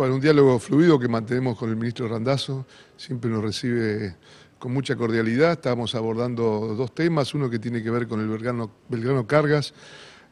Bueno, un diálogo fluido que mantenemos con el ministro Randazo, siempre nos recibe con mucha cordialidad. Estamos abordando dos temas, uno que tiene que ver con el Belgrano, Belgrano Cargas,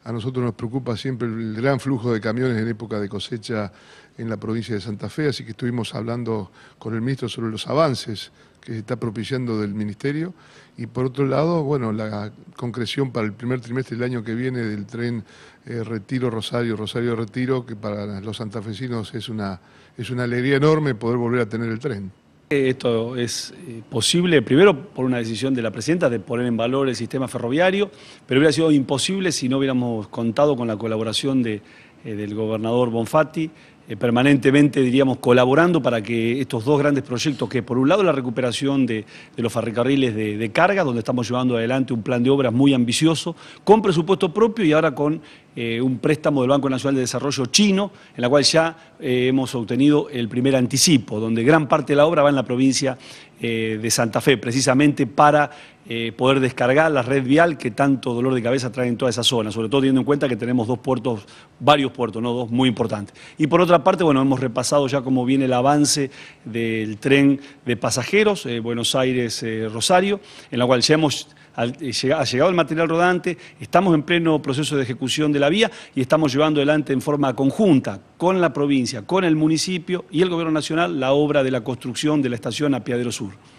a nosotros nos preocupa siempre el gran flujo de camiones en época de cosecha en la provincia de Santa Fe, así que estuvimos hablando con el ministro sobre los avances que se está propiciando del ministerio y por otro lado, bueno, la concreción para el primer trimestre del año que viene del tren eh, Retiro Rosario, Rosario Retiro, que para los santafesinos es una, es una alegría enorme poder volver a tener el tren. Esto es eh, posible, primero, por una decisión de la presidenta de poner en valor el sistema ferroviario, pero hubiera sido imposible si no hubiéramos contado con la colaboración eh, del gobernador Bonfatti, eh, permanentemente, diríamos, colaborando para que estos dos grandes proyectos, que por un lado la recuperación de, los ferrocarriles de, carga, donde estamos llevando adelante un plan de obras muy ambicioso, con presupuesto propio y ahora con eh, un préstamo del Banco Nacional de Desarrollo chino, en la cual ya eh, hemos obtenido el primer anticipo, donde gran parte de la obra va en la provincia eh, de Santa Fe, precisamente para eh, poder descargar la red vial que tanto dolor de cabeza trae en toda esa zona, sobre todo teniendo en cuenta que tenemos dos puertos, varios puertos, no dos muy importantes. Y por otra parte, bueno, hemos repasado ya cómo viene el avance del tren de pasajeros, eh, Buenos Aires-Rosario, en la cual ya hemos eh, ha llegado el material rodante, estamos en pleno proceso de ejecución de la vía y estamos llevando adelante en forma conjunta con la provincia, con el municipio y el Gobierno Nacional la obra de la construcción de la estación Apiadero Sur.